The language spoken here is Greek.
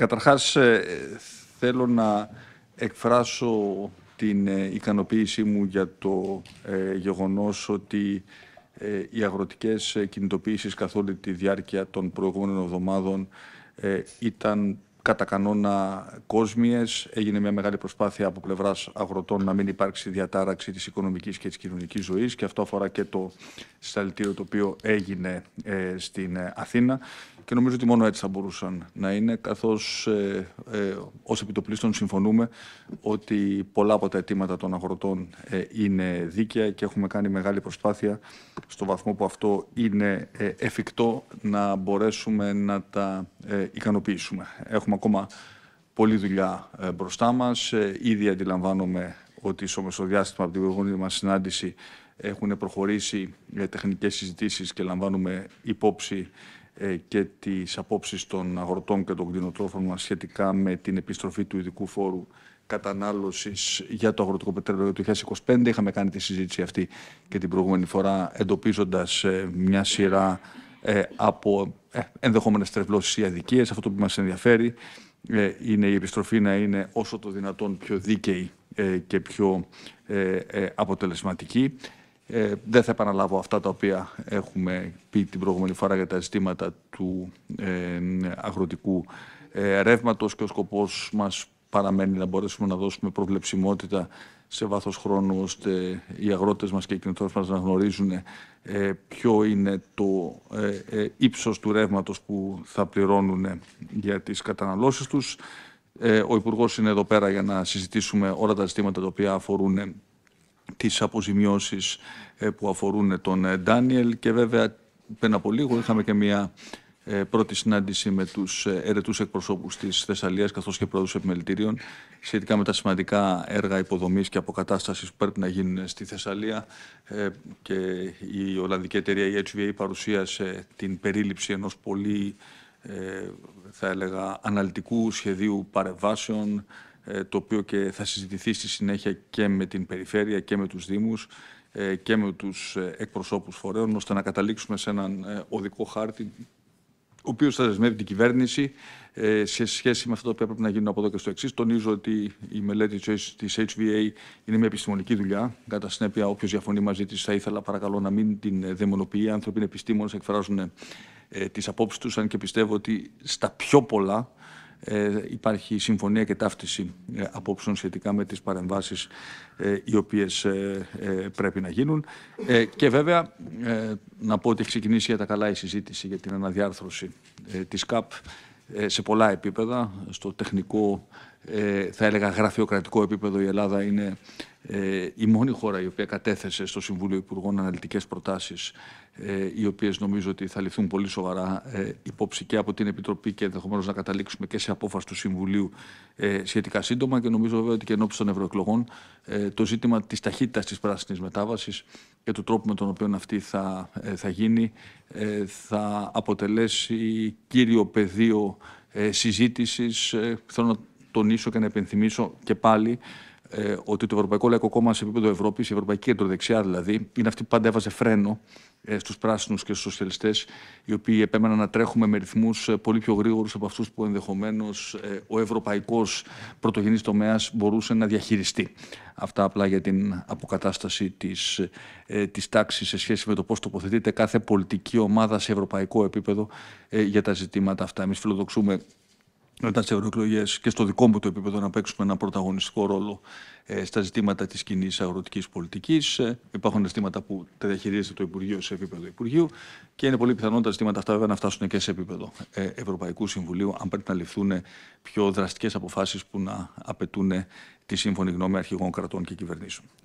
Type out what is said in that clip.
Καταρχάς, ε, θέλω να εκφράσω την ε, ικανοποίησή μου για το ε, γεγονός ότι οι αγροτικές κινητοποίησεις καθ' όλη τη διάρκεια των προηγούμενων εβδομάδων ήταν κατά κανόνα κόσμιες. Έγινε μια μεγάλη προσπάθεια από πλευράς αγροτών να μην υπάρξει διατάραξη της οικονομικής και της κοινωνικής ζωής και αυτό αφορά και το συσταλητήριο το οποίο έγινε στην Αθήνα και νομίζω ότι μόνο έτσι θα μπορούσαν να είναι, καθώς ε, ε, επιτοπλίστων συμφωνούμε ότι πολλά από τα αιτήματα των αγροτών ε, είναι δίκαια και έχουμε κάνει μεγάλη προσπάθεια στο βαθμό που αυτό είναι ε, εφικτό να μπορέσουμε να τα ε, ικανοποιήσουμε. Έχουμε ακόμα πολλή δουλειά μπροστά μας. Ήδη αντιλαμβάνομαι ότι στο μεσοδιάστημα από την προηγούμενη μας συνάντηση έχουν προχωρήσει τεχνικές συζητήσεις και λαμβάνουμε υπόψη ε, και τις απόψεις των αγροτών και των κτηνοτρόφων μας σχετικά με την επιστροφή του ειδικού φόρου κατανάλωσης για το αγροτικό πετρέλαιο του 2025. Είχαμε κάνει τη συζήτηση αυτή και την προηγούμενη φορά εντοπίζοντας ε, μια σειρά ε, από ενδεχόμενες τρευλώσεις ή αδικίες. Αυτό που μας ενδιαφέρει είναι η επιστροφή να είναι όσο το δυνατόν πιο δίκαιη και πιο αποτελεσματική. Ε, δεν θα επαναλάβω αυτά τα οποία έχουμε πει την προηγούμενη φορά για τα ζητήματα του ε, αγροτικού ε, ρεύματος και ο σκοπός μας παραμένει να μπορέσουμε να δώσουμε προβλεψιμότητα σε βάθος χρόνου ώστε οι αγρότες μας και οι κινητόρες μας να γνωρίζουν ε, ποιο είναι το ε, ύψος του ρεύματος που θα πληρώνουν για τις καταναλώσεις τους. ο Υπουργός είναι εδώ πέρα για να συζητήσουμε όλα τα ζητήματα τα οποία αφορούν τις αποζημιώσεις ε, που αφορούν τον ε, Ντάνιελ και βέβαια πριν από λίγο είχαμε και μια ε, πρώτη συνάντηση με τους ερετούς εκπροσώπους της Θεσσαλίας καθώς και πρόεδρους επιμελητήριων σχετικά με τα σημαντικά έργα υποδομής και αποκατάστασης που πρέπει να γίνουν στη Θεσσαλία και η Ολλανδική εταιρεία η HVA παρουσίασε την περίληψη ενός πολύ θα έλεγα αναλυτικού σχεδίου παρεμβάσεων ε, το οποίο και θα συζητηθεί στη συνέχεια και με την περιφέρεια και με τους Δήμους ε, και με τους ε, εκπροσώπους φορέων, ώστε να καταλήξουμε σε έναν οδικό χάρτη ο οποίος θα δεσμεύει την κυβέρνηση σε σχέση με αυτό το οποίο πρέπει να γίνουν από εδώ και στο εξής. Τονίζω ότι η μελέτη της HVA είναι μια επιστημονική δουλειά. Κατά συνέπεια, όποιος διαφωνεί μαζί της, θα ήθελα παρακαλώ να μην την δαιμονοποιεί. Οι άνθρωποι είναι επιστήμονες, εκφράζουν τις απόψεις τους, αν και πιστεύω ότι στα πιο πολλά ε, υπάρχει συμφωνία και ταύτιση ε, απόψεων σχετικά με τις παρεμβάσεις ε, οι οποίες ε, ε, πρέπει να γίνουν. και βέβαια, να πω ότι έχει ξεκινήσει για τα καλά η συζήτηση για την αναδιάρθρωση της ΚΑΠ σε πολλά επίπεδα, στο τεχνικό ε, θα έλεγα γραφειοκρατικό επίπεδο η Ελλάδα είναι ε, η μόνη χώρα η οποία κατέθεσε στο Συμβούλιο Υπουργών αναλυτικές προτάσεις ε, οι οποίες νομίζω ότι θα ληφθούν πολύ σοβαρά υπόψη και από την Επιτροπή και ενδεχομένως να καταλήξουμε και σε απόφαση του Συμβουλίου σχετικά σύντομα και νομίζω βέβαια ότι και ενώπιση των ευρωεκλογών το ζήτημα της ταχύτητας της πράσινης μετάβασης και του τρόπου με τον οποίο αυτή θα, θα γίνει θα αποτελέσει κύριο πεδίο συζήτησης. Θέλω να τονίσω και να επενθυμίσω και πάλι ε, ότι το Ευρωπαϊκό Λαϊκό Κόμμα σε επίπεδο Ευρώπης, η Ευρωπαϊκή Κεντροδεξιά δηλαδή, είναι αυτή που πάντα έβαζε φρένο ε, στους πράσινους και στους σοσιαλιστές, οι οποίοι επέμεναν να τρέχουμε με ρυθμούς ε, πολύ πιο γρήγορους από αυτούς που ενδεχομένως ε, ο ευρωπαϊκός πρωτογενής τομέας μπορούσε να διαχειριστεί. Αυτά απλά για την αποκατάσταση της της ε, τάξης σε σχέση με το πώς τοποθετείται κάθε πολιτική ομάδα σε ευρωπαϊκό επίπεδο για τα ζητήματα αυτά. Εμείς φιλοδοξούμε μετά τις ευρωεκλογές και στο δικό μου το επίπεδο να παίξουμε ένα πρωταγωνιστικό ρόλο ε, στα ζητήματα της κοινή αγροτικής πολιτικής. Ε, υπάρχουν ζητήματα που τα διαχειρίζεται το Υπουργείο σε επίπεδο Υπουργείου και είναι πολύ πιθανό τα ζητήματα αυτά βέβαια να φτάσουν και σε επίπεδο ε, Ευρωπαϊκού Συμβουλίου, αν πρέπει να ληφθούν πιο δραστικές αποφάσεις που να απαιτούν τη σύμφωνη γνώμη αρχηγών κρατών και κυβερνήσεων.